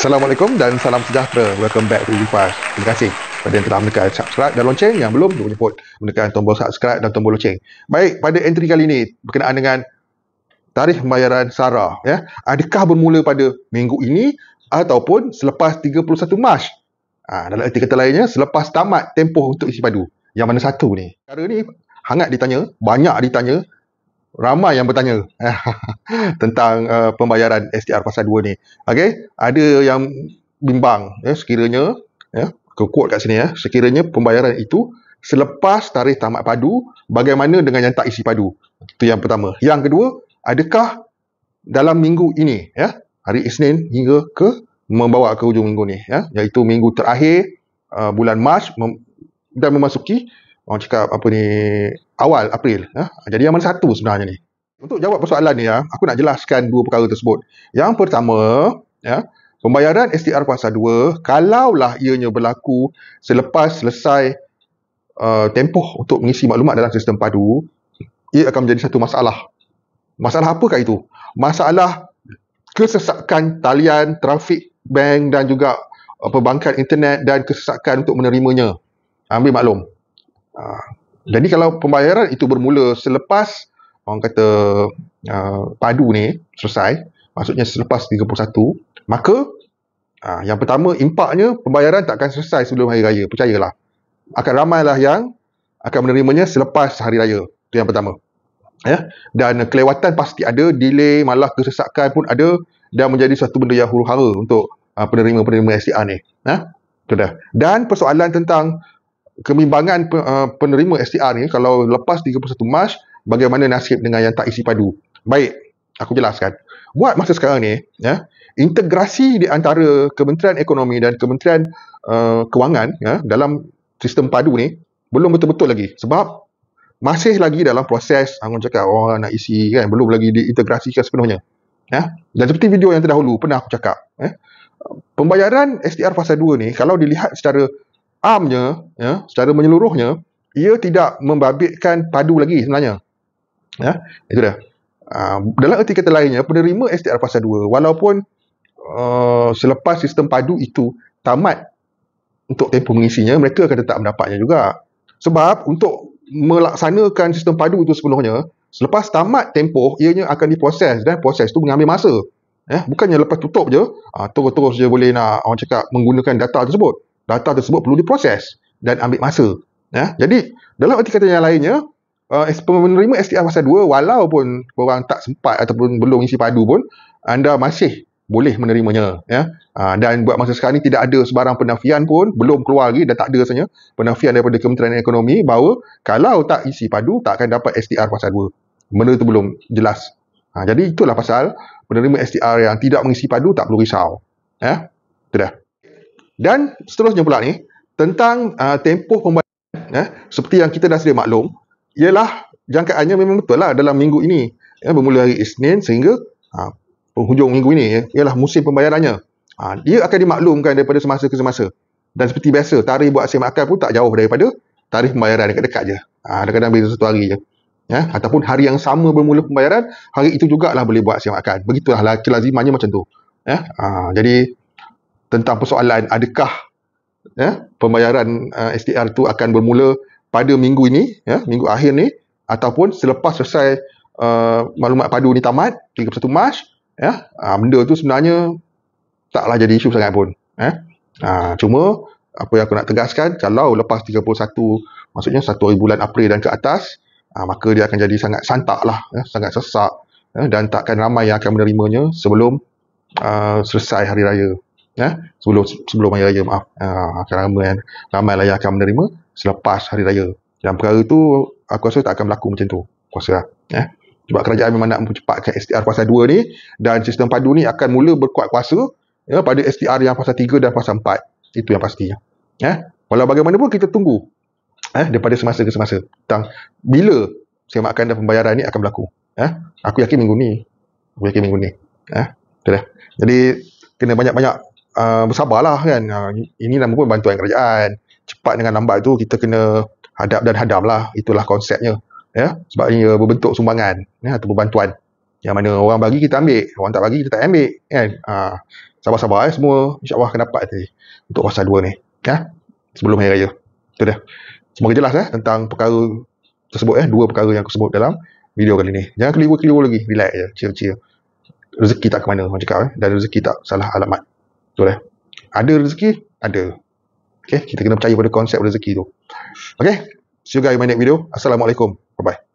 Assalamualaikum dan salam sejahtera. Welcome back to Jumpas. Terima kasih pada yang telah menekan subscribe dan lonceng yang belum jangan jemput menekan tombol subscribe dan tombol lonceng. Baik, pada entry kali ini berkenaan dengan tarikh pembayaran SARA. Ya. Adakah bermula pada minggu ini ataupun selepas 31 Mac? Ha, dalam erti kata lainnya, selepas tamat tempoh untuk isi padu. Yang mana satu ni? Cara ni hangat ditanya, banyak ditanya ramai yang bertanya eh, tentang uh, pembayaran STR pasal 2 ni. Okey, ada yang bimbang ya sekiranya ya ke quote kat sini ya, sekiranya pembayaran itu selepas tarikh tamat padu, bagaimana dengan yang tak isi padu? Itu yang pertama. Yang kedua, adakah dalam minggu ini ya, hari Isnin hingga ke membawa ke hujung minggu ni ya, iaitu minggu terakhir uh, bulan Mac dan memasuki orang cakap apa ni awal April ha? jadi yang mana satu sebenarnya ni untuk jawab persoalan ni ya aku nak jelaskan dua perkara tersebut yang pertama ya pembayaran STR fasa 2 kalaulah ianya berlaku selepas selesai uh, tempoh untuk mengisi maklumat dalam sistem padu ia akan menjadi satu masalah masalah apakah itu masalah kesesakan talian trafik bank dan juga uh, perbankan internet dan kesesakan untuk menerimanya ambil maklum Ha. Jadi kalau pembayaran itu bermula selepas orang kata uh, padu ni selesai, maksudnya selepas 31, maka uh, yang pertama impaknya pembayaran tak akan selesai sebelum hari raya, percayalah. Akan ramailah yang akan menerimanya selepas hari raya. Itu yang pertama. Ya. Dan kelewatan pasti ada, delay, malah kesesakan pun ada dan menjadi satu benda yang huru-hara untuk uh, penerima-penerima SDR ni. Ha? Itu Dan persoalan tentang kebimbangan uh, penerima STR ni kalau lepas 31 Mac bagaimana nasib dengan yang tak isi padu. Baik, aku jelaskan. Buat masa sekarang ni, ya, integrasi di antara Kementerian Ekonomi dan Kementerian uh, Kewangan ya dalam sistem padu ni belum betul-betul lagi sebab masih lagi dalam proses ah, angun cakap orang oh, nak isi kan belum lagi diintegrasikan sepenuhnya. Ya. Dan seperti video yang terdahulu pernah aku cakap, ya. Pembayaran STR fasa 2 ni kalau dilihat secara amnya ya secara menyeluruhnya ia tidak membabitkan padu lagi sebenarnya ya itu dah dalam erti kata lainnya penerima STR fasa 2 walaupun uh, selepas sistem padu itu tamat untuk tempoh mengisinya mereka akan tetap mendapatnya juga sebab untuk melaksanakan sistem padu itu sepenuhnya selepas tamat tempoh ianya akan diproses dan proses itu mengambil masa ya bukannya lepas tutup je uh, terus-terus je boleh nak orang cakap menggunakan data tersebut data tersebut perlu diproses dan ambil masa. Ya? Jadi, dalam arti kata yang lainnya, uh, menerima SDR fasa 2 walaupun korang tak sempat ataupun belum isi padu pun, anda masih boleh menerimanya. Ya? Uh, dan buat masa sekarang ni tidak ada sebarang penafian pun, belum keluar lagi dan tak ada rasanya penafian daripada Kementerian Ekonomi bahawa kalau tak isi padu, tak akan dapat SDR fasa 2. Benda itu belum jelas. Ha, jadi itulah pasal penerima SDR yang tidak mengisi padu tak perlu risau. Ya? Itu dah. Dan seterusnya pula ni tentang uh, tempoh pembayaran eh, seperti yang kita dah sedia maklum ialah jangkaannya memang betul lah dalam minggu ini ya, bermula hari Isnin sehingga ha, penghujung minggu ini ya, ialah musim pembayarannya. Ha, dia akan dimaklumkan daripada semasa ke semasa. Dan seperti biasa, tarikh buat asyik makan pun tak jauh daripada tarikh pembayaran dekat-dekat je. Ada uh, kadang-kadang beza satu hari je. Ya, ataupun hari yang sama bermula pembayaran, hari itu jugalah boleh buat asyik makan. Begitulah lah kelazimannya macam tu. Ya, ha, jadi tentang persoalan adakah eh, pembayaran uh, SDR itu akan bermula pada minggu ini, ya, minggu akhir ni ataupun selepas selesai uh, maklumat padu ni tamat 31 Mac ya, uh, benda tu sebenarnya taklah jadi isu sangat pun eh. uh, cuma apa yang aku nak tegaskan kalau lepas 31 maksudnya 1 bulan April dan ke atas uh, maka dia akan jadi sangat santak lah ya, sangat sesak ya, dan takkan ramai yang akan menerimanya sebelum uh, selesai Hari Raya ya sebelum sebelum hari raya maaf ha, akan ramai ramai lah yang akan menerima selepas hari raya dan perkara tu, aku rasa tak akan berlaku macam tu aku rasa lah ya sebab kerajaan memang nak mempercepatkan SDR fasa 2 ni dan sistem padu ni akan mula berkuat kuasa ya, pada SDR yang fasa 3 dan fasa 4 itu yang pastinya ya walau bagaimanapun kita tunggu eh daripada semasa ke semasa tentang bila semakan dan pembayaran ni akan berlaku Ya, aku yakin minggu ni aku yakin minggu ni Ya, Itulah. jadi kena banyak-banyak Ah, bersabarlah kan. Uh, ini nama pun bantuan kerajaan. Cepat dengan lambat tu kita kena hadap dan hadam lah. Itulah konsepnya. Ya? Sebab ini eh, berbentuk sumbangan ya, atau bantuan. Yang mana orang bagi kita ambil. Orang tak bagi kita tak ambil. Kan? Uh, sabar-sabar eh, semua. InsyaAllah akan dapat tadi. Untuk pasal dua ni. Ya? Sebelum hari raya. Itu dah. Semoga jelas eh, tentang perkara tersebut. Eh, dua perkara yang aku sebut dalam video kali ni. Jangan keliru-keliru lagi. Relax je. Cia-cia. Rezeki tak ke mana macam cakap. Eh? Dan rezeki tak salah alamat. Betul eh? Ada rezeki? Ada. Okay, kita kena percaya pada konsep rezeki tu. Okay, see you guys in my next video. Assalamualaikum. Bye-bye.